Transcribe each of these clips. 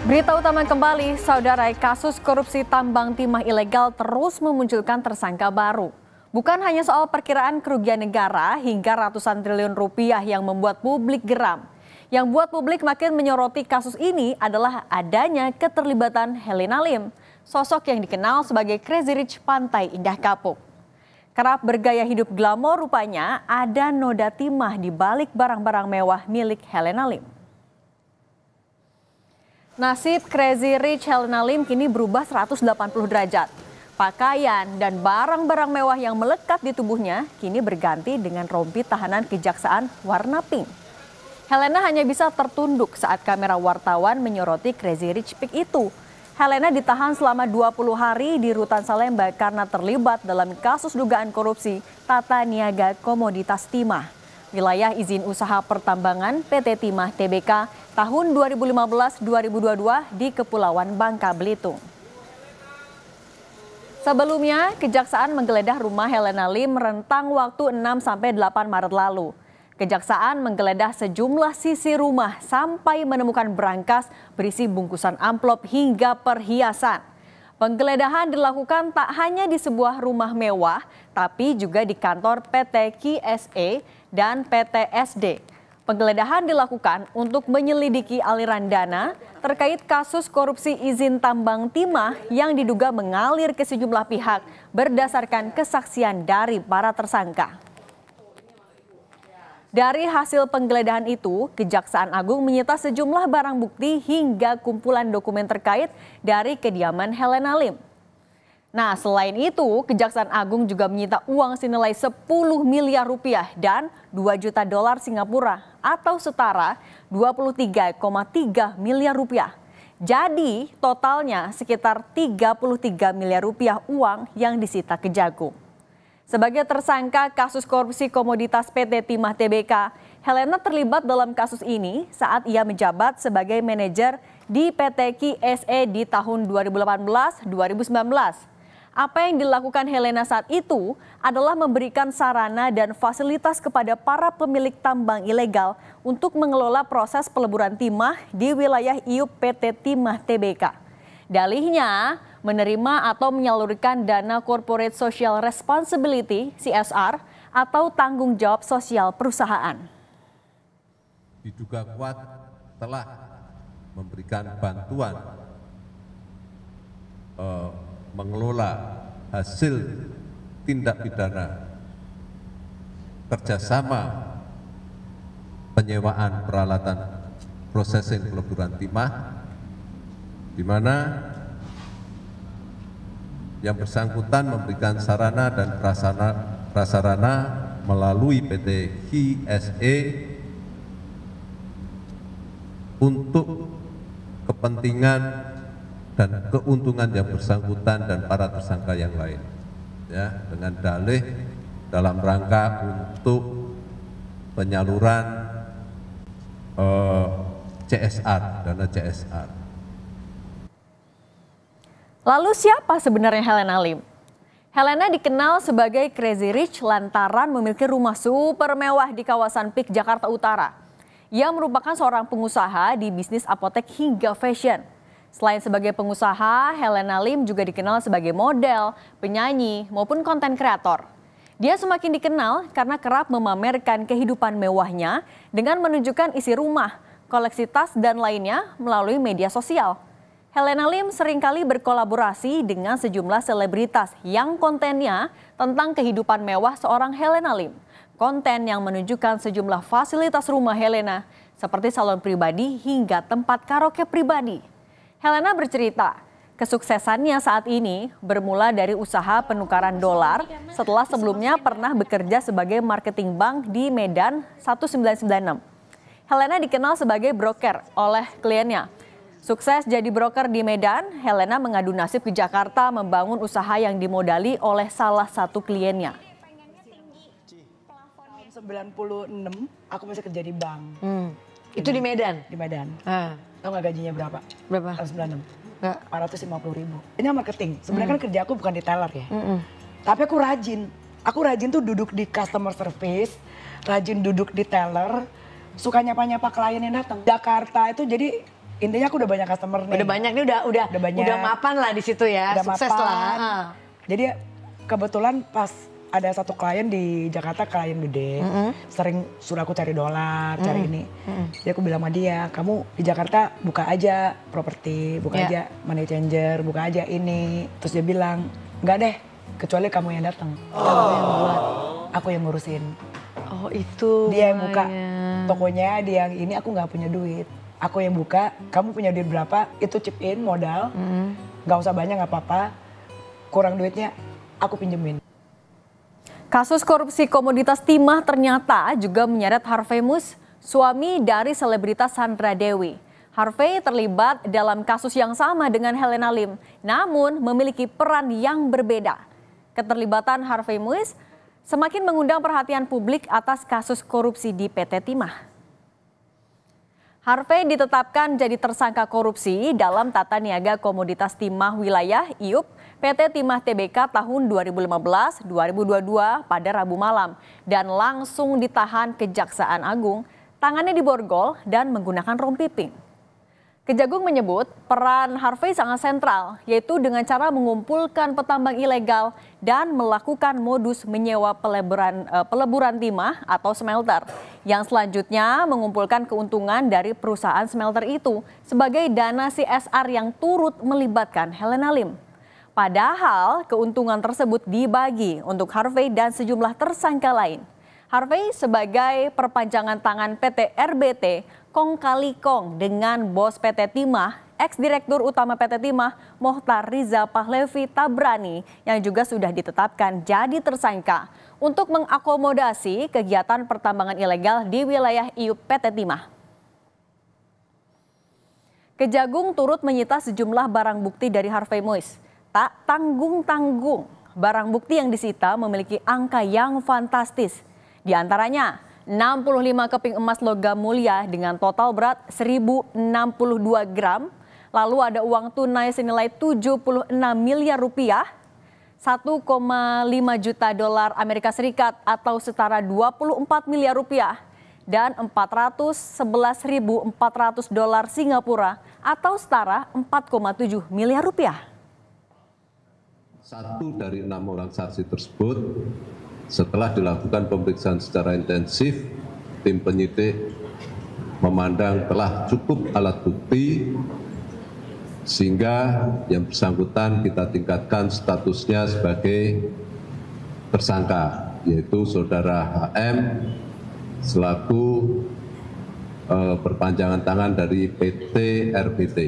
Berita utama kembali, saudara kasus korupsi tambang timah ilegal terus memunculkan tersangka baru. Bukan hanya soal perkiraan kerugian negara hingga ratusan triliun rupiah yang membuat publik geram. Yang buat publik makin menyoroti kasus ini adalah adanya keterlibatan Helena Lim, sosok yang dikenal sebagai Crazy Rich Pantai Indah Kapuk. Kerap bergaya hidup glamor rupanya ada noda timah di balik barang-barang mewah milik Helena Lim. Nasib Crazy Rich Helena Lim kini berubah 180 derajat. Pakaian dan barang-barang mewah yang melekat di tubuhnya kini berganti dengan rompi tahanan kejaksaan warna pink. Helena hanya bisa tertunduk saat kamera wartawan menyoroti Crazy Rich Pink itu. Helena ditahan selama 20 hari di Rutan Salemba karena terlibat dalam kasus dugaan korupsi tata niaga komoditas timah wilayah izin usaha pertambangan PT Timah TBK tahun 2015-2022 di Kepulauan Bangka Belitung. Sebelumnya, Kejaksaan menggeledah rumah Helena Lim rentang waktu 6-8 Maret lalu. Kejaksaan menggeledah sejumlah sisi rumah sampai menemukan berangkas berisi bungkusan amplop hingga perhiasan. Penggeledahan dilakukan tak hanya di sebuah rumah mewah, tapi juga di kantor PT KSE dan PT SD. Penggeledahan dilakukan untuk menyelidiki aliran dana terkait kasus korupsi izin tambang timah yang diduga mengalir ke sejumlah pihak berdasarkan kesaksian dari para tersangka. Dari hasil penggeledahan itu, Kejaksaan Agung menyita sejumlah barang bukti hingga kumpulan dokumen terkait dari kediaman Helena Lim. Nah, selain itu, Kejaksaan Agung juga menyita uang senilai 10 miliar rupiah dan 2 juta dolar Singapura atau setara 23,3 miliar rupiah. Jadi, totalnya sekitar 33 miliar rupiah uang yang disita Kejagung. Sebagai tersangka kasus korupsi komoditas PT Timah TBK, Helena terlibat dalam kasus ini saat ia menjabat sebagai manajer di PT KSE di tahun 2018-2019. Apa yang dilakukan Helena saat itu adalah memberikan sarana dan fasilitas kepada para pemilik tambang ilegal untuk mengelola proses peleburan timah di wilayah IUP PT Timah TBK. Dalihnya, menerima atau menyalurkan dana Corporate Social Responsibility CSR atau tanggung jawab sosial perusahaan. Diduga kuat telah memberikan bantuan eh, mengelola hasil tindak pidana kerjasama penyewaan peralatan processing peleburan timah di mana yang bersangkutan memberikan sarana dan prasarana, prasarana melalui PT KSE untuk kepentingan dan keuntungan yang bersangkutan dan para tersangka yang lain ya dengan dalih dalam rangka untuk penyaluran eh, CSR dana CSR Lalu siapa sebenarnya Helena Lim? Helena dikenal sebagai Crazy Rich lantaran memiliki rumah super mewah di kawasan Peak Jakarta Utara. Ia merupakan seorang pengusaha di bisnis apotek hingga fashion. Selain sebagai pengusaha, Helena Lim juga dikenal sebagai model, penyanyi, maupun konten kreator. Dia semakin dikenal karena kerap memamerkan kehidupan mewahnya dengan menunjukkan isi rumah, koleksi tas, dan lainnya melalui media sosial. Helena Lim seringkali berkolaborasi dengan sejumlah selebritas yang kontennya tentang kehidupan mewah seorang Helena Lim. Konten yang menunjukkan sejumlah fasilitas rumah Helena seperti salon pribadi hingga tempat karaoke pribadi. Helena bercerita, kesuksesannya saat ini bermula dari usaha penukaran dolar setelah sebelumnya pernah bekerja sebagai marketing bank di Medan 1996. Helena dikenal sebagai broker oleh kliennya Sukses jadi broker di Medan, Helena mengadu nasib ke Jakarta membangun usaha yang dimodali oleh salah satu kliennya. 96 aku masih kerja di bank. Hmm. Itu di Medan? Di Medan. Hmm. Tahu nggak gajinya berapa? Berapa? Tahun 96. Enggak. 450 ribu. Ini marketing. Sebenarnya hmm. kan kerja aku bukan di teller ya. Hmm. Tapi aku rajin. Aku rajin tuh duduk di customer service, rajin duduk di teller, suka nyapa-nyapa klien yang datang. Jakarta itu jadi intinya aku udah banyak customer nih. Udah banyak nih udah udah udah, banyak, udah mapan lah di situ ya, udah sukses mapan. lah. Jadi kebetulan pas ada satu klien di Jakarta, klien gede, mm -hmm. sering suruh aku cari dolar, mm -hmm. cari ini. Mm -hmm. Jadi aku bilang sama dia, kamu di Jakarta buka aja properti, buka yeah. aja money changer, buka aja ini. Terus dia bilang, enggak deh, kecuali kamu yang datang, oh. kamu yang oh. buat, aku yang ngurusin. Oh itu. Dia yang buka tokonya, dia yang ini aku nggak punya duit aku yang buka kamu punya duit berapa itu chip in modal mm gak usah banyak nggak apa-apa kurang duitnya aku pinjemin kasus korupsi komoditas timah ternyata juga menyeret Harvey Mus suami dari selebritas Sandra Dewi Harvey terlibat dalam kasus yang sama dengan Helena Lim, namun memiliki peran yang berbeda. Keterlibatan Harvey Mus semakin mengundang perhatian publik atas kasus korupsi di PT Timah. Harvey ditetapkan jadi tersangka korupsi dalam tata niaga komoditas timah wilayah IUP PT Timah TBK tahun 2015-2022 pada Rabu malam dan langsung ditahan Kejaksaan Agung. Tangannya diborgol dan menggunakan rompi pink. Kejagung menyebut peran Harvey sangat sentral, yaitu dengan cara mengumpulkan petambang ilegal dan melakukan modus menyewa peleburan, eh, peleburan timah atau smelter, yang selanjutnya mengumpulkan keuntungan dari perusahaan smelter itu sebagai dana CSR yang turut melibatkan Helena Lim. Padahal keuntungan tersebut dibagi untuk Harvey dan sejumlah tersangka lain. Harvey sebagai perpanjangan tangan PT RBT kong kali kong dengan bos PT Timah, ex-direktur utama PT Timah Mohtar Riza Pahlevi Tabrani yang juga sudah ditetapkan jadi tersangka untuk mengakomodasi kegiatan pertambangan ilegal di wilayah IUP PT Timah. Kejagung turut menyita sejumlah barang bukti dari Harvey Mois. Tak tanggung-tanggung, barang bukti yang disita memiliki angka yang fantastis. Di antaranya 65 keping emas logam mulia dengan total berat 1062 gram. Lalu ada uang tunai senilai 76 miliar rupiah, 1,5 juta dolar Amerika Serikat atau setara 24 miliar rupiah dan 411.400 dolar Singapura atau setara 4,7 miliar rupiah. Satu dari enam orang saksi tersebut setelah dilakukan pemeriksaan secara intensif, tim penyidik memandang telah cukup alat bukti sehingga yang bersangkutan kita tingkatkan statusnya sebagai tersangka yaitu saudara HM selaku eh, perpanjangan tangan dari PT RPT.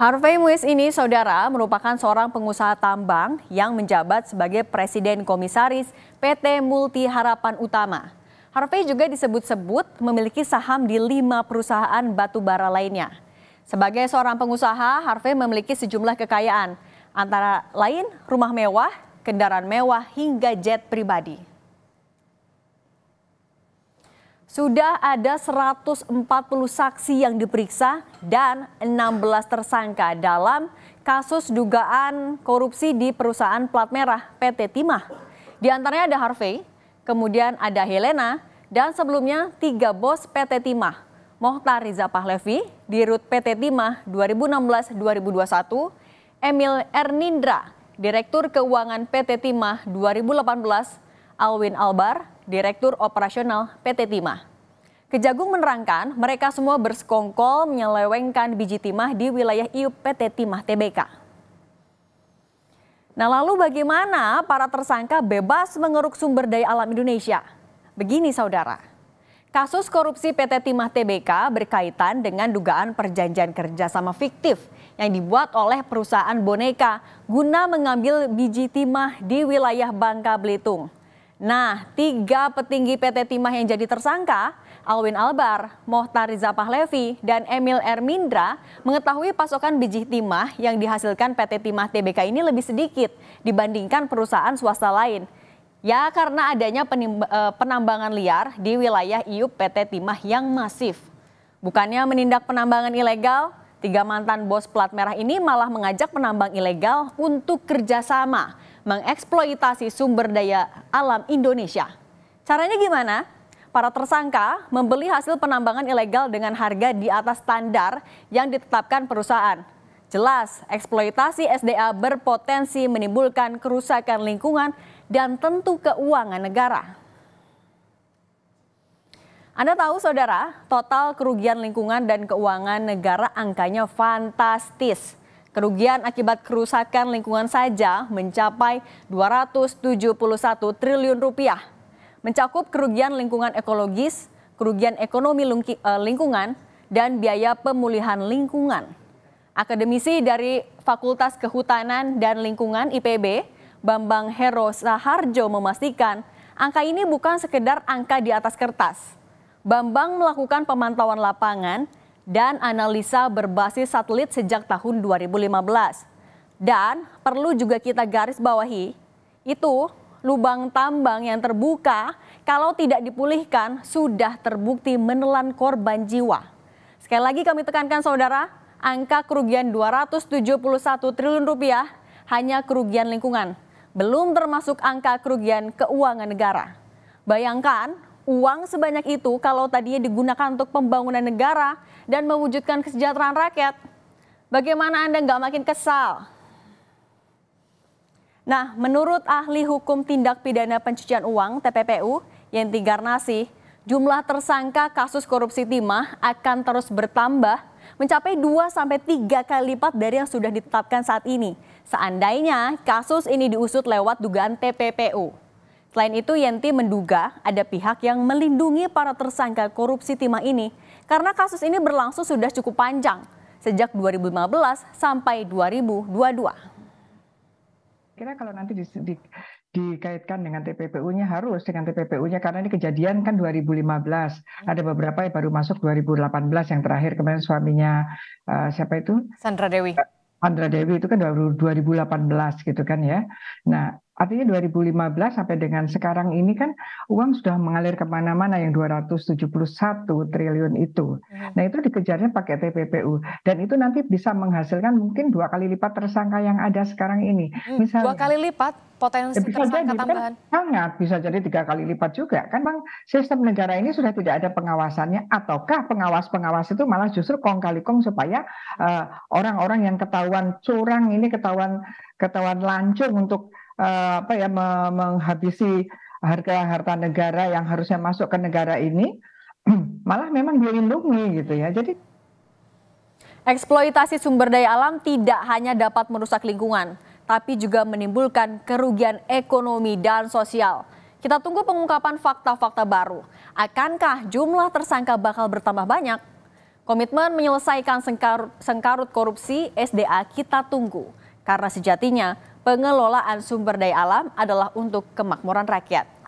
Harvey Muiz ini, saudara, merupakan seorang pengusaha tambang yang menjabat sebagai Presiden Komisaris PT Multi Harapan Utama. Harvey juga disebut-sebut memiliki saham di lima perusahaan batubara lainnya. Sebagai seorang pengusaha, Harvey memiliki sejumlah kekayaan, antara lain rumah mewah, kendaraan mewah, hingga jet pribadi. Sudah ada 140 saksi yang diperiksa dan 16 tersangka dalam kasus dugaan korupsi di perusahaan plat merah PT Timah. Di antaranya ada Harvey, kemudian ada Helena, dan sebelumnya tiga bos PT Timah. Mohtar Riza Pahlevi, Dirut PT Timah 2016-2021, Emil Ernindra, Direktur Keuangan PT Timah 2018 Alwin Albar, Direktur Operasional PT Timah. Kejagung menerangkan mereka semua bersekongkol menyelewengkan biji timah di wilayah IUP PT Timah TBK. Nah lalu bagaimana para tersangka bebas mengeruk sumber daya alam Indonesia? Begini saudara, kasus korupsi PT Timah TBK berkaitan dengan dugaan perjanjian kerjasama fiktif yang dibuat oleh perusahaan boneka guna mengambil biji timah di wilayah Bangka Belitung. Nah, tiga petinggi PT Timah yang jadi tersangka, Alwin Albar, Mohtar Riza Pahlevi, dan Emil Ermindra mengetahui pasokan biji timah yang dihasilkan PT Timah TBK ini lebih sedikit dibandingkan perusahaan swasta lain. Ya, karena adanya eh, penambangan liar di wilayah IUP PT Timah yang masif. Bukannya menindak penambangan ilegal, tiga mantan bos plat merah ini malah mengajak penambang ilegal untuk kerjasama mengeksploitasi sumber daya alam Indonesia. Caranya gimana? Para tersangka membeli hasil penambangan ilegal dengan harga di atas standar yang ditetapkan perusahaan. Jelas, eksploitasi SDA berpotensi menimbulkan kerusakan lingkungan dan tentu keuangan negara. Anda tahu saudara, total kerugian lingkungan dan keuangan negara angkanya fantastis. Kerugian akibat kerusakan lingkungan saja mencapai 271 triliun rupiah. Mencakup kerugian lingkungan ekologis, kerugian ekonomi eh, lingkungan, dan biaya pemulihan lingkungan. Akademisi dari Fakultas Kehutanan dan Lingkungan IPB, Bambang Hero Saharjo memastikan angka ini bukan sekedar angka di atas kertas. Bambang melakukan pemantauan lapangan dan analisa berbasis satelit sejak tahun 2015. Dan perlu juga kita garis bawahi, itu lubang tambang yang terbuka kalau tidak dipulihkan sudah terbukti menelan korban jiwa. Sekali lagi kami tekankan saudara, angka kerugian 271 triliun rupiah hanya kerugian lingkungan, belum termasuk angka kerugian keuangan negara. Bayangkan Uang sebanyak itu kalau tadinya digunakan untuk pembangunan negara dan mewujudkan kesejahteraan rakyat, bagaimana Anda nggak makin kesal? Nah, menurut ahli hukum tindak pidana pencucian uang TPPU, Yenti Garnasi, jumlah tersangka kasus korupsi timah akan terus bertambah mencapai 2 sampai 3 kali lipat dari yang sudah ditetapkan saat ini. Seandainya kasus ini diusut lewat dugaan TPPU. Selain itu, Yenti menduga ada pihak yang melindungi para tersangka korupsi timah ini karena kasus ini berlangsung sudah cukup panjang sejak 2015 sampai 2022 kira kalau nanti di, di, dikaitkan dengan TPPU-nya harus dengan TPPU-nya karena ini kejadian kan 2015 ada beberapa yang baru masuk 2018 yang terakhir kemarin suaminya uh, siapa itu Sandra Dewi eh, Andra Dewi itu kan baru 2018 gitu kan ya. Nah, artinya 2015 sampai dengan sekarang ini kan uang sudah mengalir kemana-mana yang 271 triliun itu. Hmm. Nah, itu dikejarnya pakai TPPU. Dan itu nanti bisa menghasilkan mungkin dua kali lipat tersangka yang ada sekarang ini. Hmm, Misalnya, dua kali lipat? potensi ya, bisa jadi kan tambahan. Kan sangat bisa jadi tiga kali lipat juga kan bang sistem negara ini sudah tidak ada pengawasannya ataukah pengawas pengawas itu malah justru kong kali kong supaya eh, orang-orang uh, yang ketahuan curang ini ketahuan ketahuan lancung untuk uh, apa ya me- menghabisi harga harta negara yang harusnya masuk ke negara ini malah memang dilindungi gitu ya jadi eksploitasi sumber daya alam tidak hanya dapat merusak lingkungan tapi juga menimbulkan kerugian ekonomi dan sosial. Kita tunggu pengungkapan fakta-fakta baru. Akankah jumlah tersangka bakal bertambah banyak? Komitmen menyelesaikan sengkarut korupsi SDA kita tunggu. Karena sejatinya pengelolaan sumber daya alam adalah untuk kemakmuran rakyat.